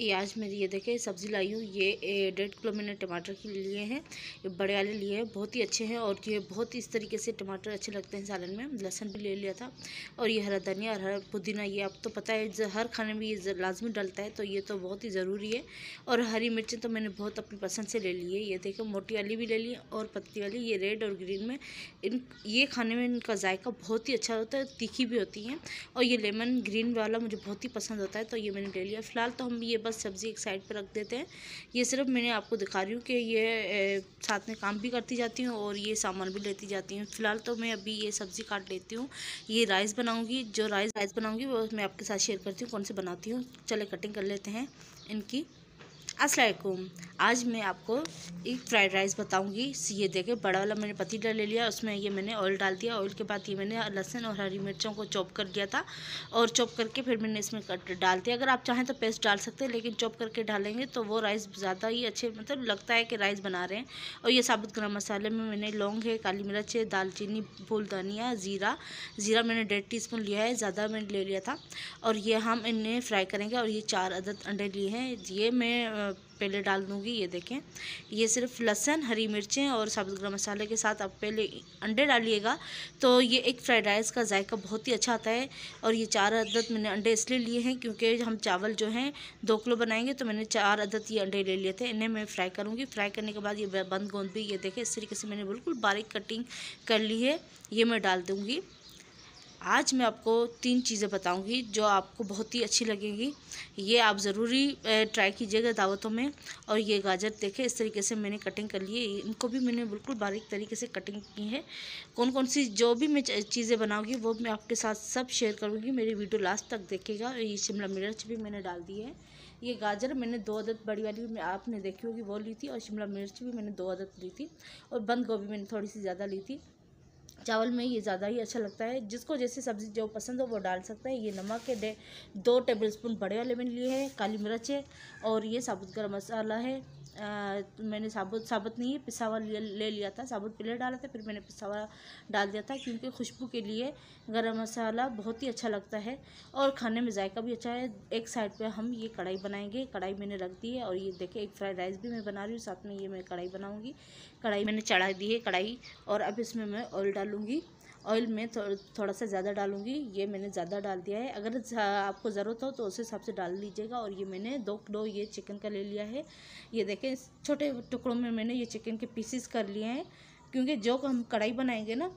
ये आज मेरी ये देखें सब्ज़ी लाई हूँ ये डेढ़ किलो मैंने टमाटर के लिए हैं ये बड़े वाले लिए हैं बहुत ही अच्छे हैं और ये बहुत इस तरीके से टमाटर अच्छे लगते हैं सालन में लहसन भी ले लिया था और ये हरा धनिया और हरा पुदीना ये आप तो पता है हर खाने में ये लाजमी डलता है तो ये तो बहुत ही ज़रूरी है और हरी मिर्चें तो मैंने बहुत अपनी पसंद से ले ली है ये देखें मोटी वाली भी ले ली और पत्ती वाली ये रेड और ग्रीन में इन ये खाने में इनका जायका बहुत ही अच्छा होता है तीखी भी होती है और ये लेमन ग्रीन वाला मुझे बहुत ही पसंद होता है तो ये मैंने ले लिया फ़िलहाल तो हम ये बस सब्ज़ी एक साइड पर रख देते हैं ये सिर्फ मैंने आपको दिखा रही हूँ कि ये साथ में काम भी करती जाती हूँ और ये सामान भी लेती जाती हूँ फ़िलहाल तो मैं अभी ये सब्ज़ी काट लेती हूँ ये राइस बनाऊँगी जो राइस राइस बनाऊँगी वो मैं आपके साथ शेयर करती हूँ कौन से बनाती हूँ चले कटिंग कर लेते हैं इनकी असलकुम आज मैं आपको एक फ्राइड राइस बताऊंगी ये देखे बड़ा वाला मैंने पतीला ले लिया उसमें ये मैंने ऑयल डाल दिया ऑयल के बाद ये मैंने लहसन और हरी मिर्चों को चॉप कर दिया था और चॉप करके फिर मैंने इसमें कट डाल दिया अगर आप चाहें तो पेस्ट डाल सकते हैं लेकिन चॉप करके डालेंगे तो वो राइस ज़्यादा ही अच्छे मतलब लगता है कि राइस बना रहे हैं और ये साबुत गर्म मसाले में मैंने लौंग है काली मिर्च है दालचीनी फूल धनिया ज़ीरा ज़ीरा मैंने डेढ़ टी स्पून लिया है ज़्यादा मैंने ले लिया था और ये हम इन्हें फ्राई करेंगे और ये चार अदद अंडे लिए हैं ये मैं पहले डाल दूँगी ये देखें ये सिर्फ लहसन हरी मिर्चें और साबुत गर्म मसाले के साथ आप पहले अंडे डालिएगा तो ये एक फ्राइड राइस का जायका बहुत ही अच्छा आता है और ये चार अदद मैंने अंडे इसलिए लिए हैं क्योंकि हम चावल जो हैं दो किलो बनाएंगे तो मैंने चार अदद ये अंडे ले लिए थे इन्हें मैं फ्राई करूँगी फ्राई करने के बाद ये बंद गोंद भी ये देखें इस तरीके से मैंने बिल्कुल बारीक कटिंग कर ली है ये मैं डाल दूँगी आज मैं आपको तीन चीज़ें बताऊंगी जो आपको बहुत ही अच्छी लगेंगी ये आप ज़रूरी ट्राई कीजिएगा दावतों में और ये गाजर देखें इस तरीके से मैंने कटिंग कर ली है इनको भी मैंने बिल्कुल बारीक तरीके से कटिंग की है कौन कौन सी जो भी मैं चीज़ें बनाऊँगी वो मैं आपके साथ सब शेयर करूँगी मेरी वीडियो लास्ट तक देखेगा ये शिमला मिर्च भी मैंने डाल दी है ये गाजर मैंने दो अदद बड़ी वाली आपने देखी होगी वो ली थी और शिमला मिर्च भी मैंने दो अदद ली थी और बंद गोभी मैंने थोड़ी सी ज़्यादा ली थी चावल में ये ज़्यादा ही अच्छा लगता है जिसको जैसे सब्ज़ी जो पसंद हो वो डाल सकता है ये नमक है दो टेबल स्पून बड़े वाले मैंने लिए हैं काली मिर्च है और ये साबुत गर्म मसाला है मैंने साबुत साबुत नहीं पिसा हुआ ले लिया था साबुत पहले डाला था फिर मैंने पिसा हुआ डाल दिया था क्योंकि खुशबू के लिए गरम मसाला बहुत ही अच्छा लगता है और खाने में जायका भी अच्छा है एक साइड पे हम ये कढ़ाई बनाएंगे कढ़ाई मैंने रख दी है और ये देखे एक फ्राइड राइस भी मैं बना रही हूँ साथ में ये मैं कढ़ाई बनाऊँगी कढ़ाई मैंने चढ़ा दी है कढ़ाई और अब इसमें मैं ऑयल डालूँगी ऑयल में थो, थोड़ा सा ज़्यादा डालूंगी ये मैंने ज़्यादा डाल दिया है अगर आपको ज़रूरत हो तो उस हिसाब से डाल लीजिएगा और ये मैंने दो किलो ये चिकन का ले लिया है ये देखें छोटे टुकड़ों में मैंने ये चिकन के पीसेस कर लिए हैं क्योंकि जो हम कढ़ाई बनाएंगे ना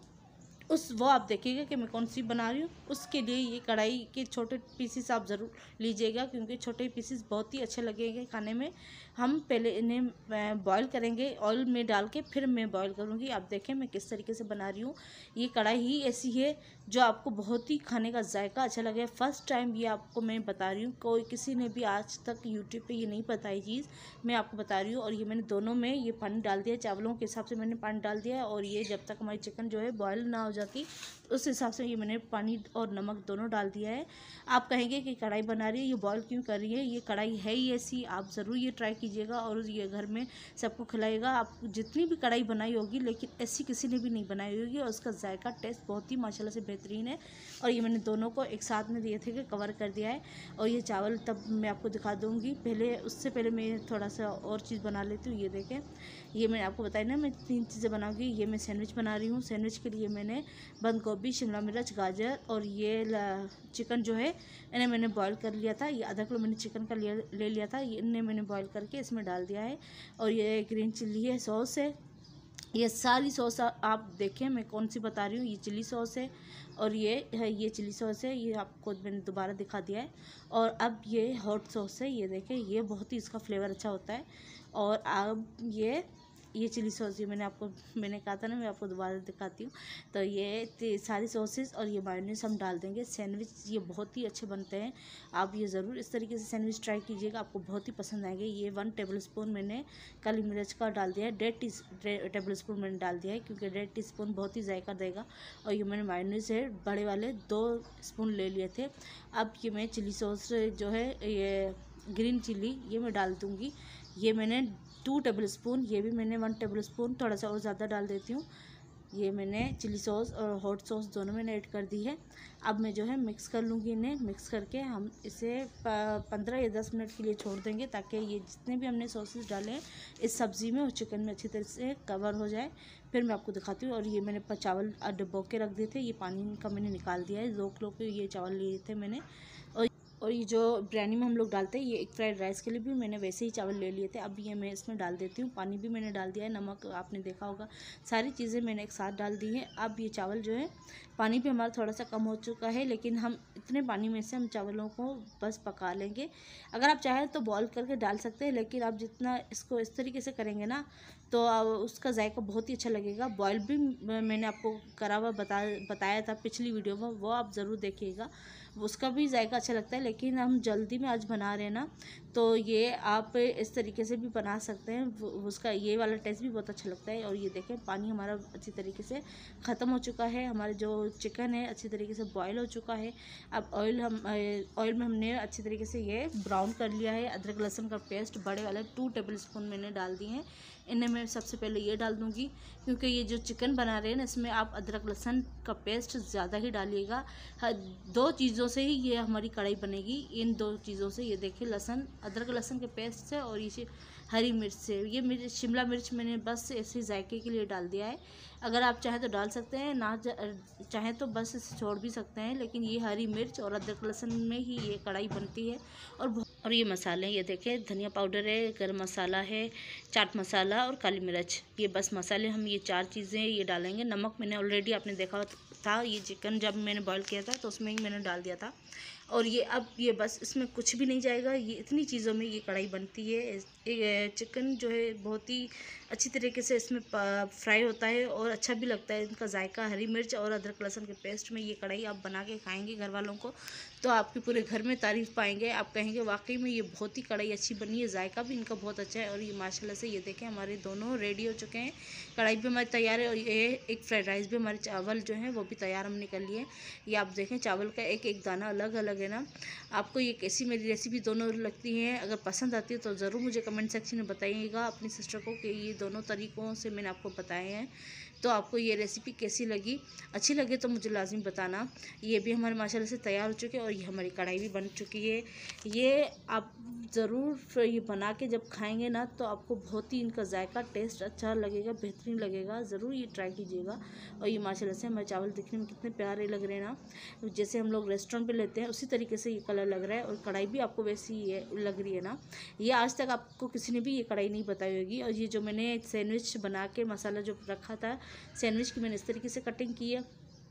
उस वो आप देखिएगा कि मैं कौन सी बना रही हूँ उसके लिए ये कढ़ाई के छोटे पीसेस आप ज़रूर लीजिएगा क्योंकि छोटे पीसेस बहुत ही अच्छे लगेंगे खाने में हम पहले इन्हें बॉईल करेंगे ऑयल में डाल के फिर मैं बॉईल करूँगी आप देखें मैं किस तरीके से बना रही हूँ ये कढ़ाई ही ऐसी है जो आपको बहुत ही खाने का जायका अच्छा लगे फ़र्स्ट टाइम ये आपको मैं बता रही हूँ कोई किसी ने भी आज तक यूट्यूब पे ये नहीं पता ये चीज़ मैं आपको बता रही हूँ और ये मैंने दोनों में ये पानी डाल दिया चावलों के हिसाब से मैंने पानी डाल दिया और ये जब तक हमारी चिकन जो है बॉयल ना हो जाती तो उस हिसाब से ये मैंने पानी और नमक दोनों डाल दिया है आप कहेंगे कि कढ़ाई बना रही है ये बॉयल क्यों कर रही है ये कढ़ाई है ही ऐसी आप ज़रूर ये ट्राई कीजिएगा और उस ये घर में सबको खिलाइएगा आप जितनी भी कढ़ाई बनाई होगी लेकिन ऐसी किसी ने भी नहीं बनाई होगी और उसका जायका टेस्ट बहुत ही माशाला से बेहतरीन है और ये मैंने दोनों को एक साथ में दिए थे कि कवर कर दिया है और ये चावल तब मैं आपको दिखा दूँगी पहले उससे पहले मैं थोड़ा सा और चीज़ बना लेती हूँ ये देखें ये मैंने आपको बताया ना मैं तीन चीज़ें बनाऊँगी ये मैं सैंडविच बना रही हूँ सैंडविच के लिए मैंने बंद गोभी शिमला मिर्च गाजर और ये चिकन जो है इन्हें मैंने बॉईल कर लिया था ये आधा किलो मैंने चिकन का ले लिया था इन्हें मैंने बॉईल करके के इसमें डाल दिया है और ये ग्रीन चिल्ली है सॉस है ये सारी सॉस आप देखें मैं कौन सी बता रही हूँ ये चिली सॉस है और ये है ये चिली सॉस है ये आपको मैंने दोबारा दिखा दिया है और अब ये हॉट सॉस है ये देखें ये बहुत ही इसका फ्लेवर अच्छा होता है और अब ये ये चिली सॉस ये मैंने आपको मैंने कहा था ना मैं आपको दोबारा दिखाती हूँ तो ये सारी सॉसेस और ये मायोनीस हम डाल देंगे सैंडविच ये बहुत ही अच्छे बनते हैं आप ये ज़रूर इस तरीके से सैंडविच ट्राई कीजिएगा आपको बहुत ही पसंद आएंगे ये वन टेबल स्पून मैंने काली मिर्च का डाल दिया है डेढ़ टी टेबल स्पून मैंने डाल दिया है क्योंकि डेढ़ टी स्पून बहुत ही जायका देगा और ये मैंने मायोनीस है बड़े वाले दो स्पून ले लिए थे अब ये मैं चिली सॉस जो है ये ग्रीन चिली ये मैं डाल दूँगी ये मैंने टू टेबल स्पून ये भी मैंने वन टेबल स्पून थोड़ा सा और ज़्यादा डाल देती हूँ ये मैंने चिली सॉस और हॉट सॉस दोनों मैंने ऐड कर दी है अब मैं जो है मिक्स कर लूँगी इन्हें मिक्स करके हम इसे पंद्रह या दस मिनट के लिए छोड़ देंगे ताकि ये जितने भी हमने सॉसेस डाले हैं इस सब्ज़ी में और चिकन में अच्छी तरह से कवर हो जाए फिर मैं आपको दिखाती हूँ और ये मैंने चावल डबो के रख दिए थे ये पानी का मैंने निकाल दिया है दो किलो के ये चावल लिए थे मैंने और ये जो बिरयानी में हम लोग डालते हैं ये एक फ्राइड राइस के लिए भी मैंने वैसे ही चावल ले लिए थे अब ये मैं इसमें डाल देती हूँ पानी भी मैंने डाल दिया है नमक आपने देखा होगा सारी चीज़ें मैंने एक साथ डाल दी हैं अब ये चावल जो है पानी भी हमारा थोड़ा सा कम हो चुका है लेकिन हम इतने पानी में से हम चावलों को बस पका लेंगे अगर आप चाहें तो बॉईल करके डाल सकते हैं लेकिन आप जितना इसको इस तरीके से करेंगे ना तो उसका जायका बहुत ही अच्छा लगेगा बॉयल भी मैंने आपको करा हुआ बता बताया था पिछली वीडियो में वो आप ज़रूर देखिएगा उसका भी जायका अच्छा लगता है लेकिन हम जल्दी में आज बना रहे हैं ना तो ये आप इस तरीके से भी बना सकते हैं उसका ये वाला टेस्ट भी बहुत अच्छा लगता है और ये देखें पानी हमारा अच्छी तरीके से ख़त्म हो चुका है हमारे जो चिकन है अच्छी तरीके से बॉयल हो चुका है अब ऑयल हम ऑयल में हमने अच्छी तरीके से ये ब्राउन कर लिया है अदरक लहसुन का पेस्ट बड़े वाले टू टेबल स्पून मैंने डाल दिए हैं इन्हें मैं सबसे पहले ये डाल दूँगी क्योंकि ये जो चिकन बना रहे हैं ना इसमें आप अदरक लहसुन का पेस्ट ज़्यादा ही डालिएगा दो चीज़ों से ही ये हमारी कढ़ाई बनेगी इन दो चीज़ों से ये देखिए लहसुन अदरक लहसुन के पेस्ट से और इसे हरी मिर्च से ये मिर्च शिमला मिर्च मैंने बस ऐसे जायके के लिए डाल दिया है अगर आप चाहें तो डाल सकते हैं ना चाहें तो बस इसे छोड़ भी सकते हैं लेकिन ये हरी मिर्च और अदरक लहसुन में ही ये कढ़ाई बनती है और और ये मसाले ये देखें धनिया पाउडर है गर्म मसाला है चाट मसाला और काली मिर्च ये बस मसाले हम ये चार चीज़ें ये डालेंगे नमक मैंने ऑलरेडी आपने देखा था ये चिकन जब मैंने बॉईल किया था तो उसमें ही मैंने डाल दिया था और ये अब ये बस इसमें कुछ भी नहीं जाएगा ये इतनी चीज़ों में ये कढ़ाई बनती है चिकन जो है बहुत ही अच्छी तरीके से इसमें फ्राई होता है और अच्छा भी लगता है इनका जायका हरी मिर्च और अदरक लहसुन के पेस्ट में ये कढ़ाई आप बना के खाएँगे घर वालों को तो आपके पूरे घर में तारीफ़ पाएंगे आप कहेंगे वाकई कढ़ाई में ये बहुत ही कढ़ाई अच्छी बनी है जायका भी इनका बहुत अच्छा है और ये माशाल्लाह से ये देखें हमारे दोनों रेडी हो चुके हैं कढ़ाई भी हमारी तैयार है और ये एक फ्राइड राइस भी हमारे चावल जो है वो भी तैयार हमने कर लिए ये आप देखें चावल का एक एक दाना अलग अलग है ना आपको ये कैसी मेरी रेसिपी दोनों लगती है अगर पसंद आती है तो ज़रूर मुझे कमेंट सेक्शन में बताइएगा अपनी सिस्टर को कि ये दोनों तरीक़ों से मैंने आपको बताए हैं तो आपको ये रेसिपी कैसी लगी अच्छी लगे तो मुझे लाजमी बताना ये भी हमारे माशाल्लाह से तैयार हो चुके और ये हमारी कढ़ाई भी बन चुकी है ये आप ज़रूर ये बना के जब खाएंगे ना तो आपको बहुत ही इनका जायका टेस्ट अच्छा लगेगा बेहतरीन लगेगा ज़रूर ये ट्राई कीजिएगा और ये माशाल्लाह से हमारे चावल दिखने में कितने प्यारे लग रहे हैं ना जैसे हम लोग रेस्टोरेंट पर लेते हैं उसी तरीके से ये कलर लग रहा है और कढ़ाई भी आपको वैसी ही लग रही है ना ये आज तक आपको किसी ने भी ये कढ़ाई नहीं बताई होगी और ये जो मैंने सैंडविच बना के मसाला जो रखा था सैंडविच की मैंने इस तरीके से कटिंग की है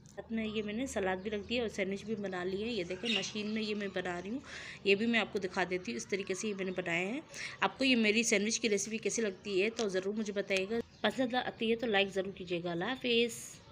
साथ में ये मैंने सलाद भी रख दिया और सैंडविच भी बना लिए है ये देखें मशीन में ये मैं बना रही हूँ ये भी मैं आपको दिखा देती हूँ इस तरीके से ये मैंने बनाए हैं आपको ये मेरी सैंडविच की रेसिपी कैसी लगती है तो ज़रूर मुझे बताइएगा पसंद आती है तो लाइक ज़रूर कीजिएगा हाफिज़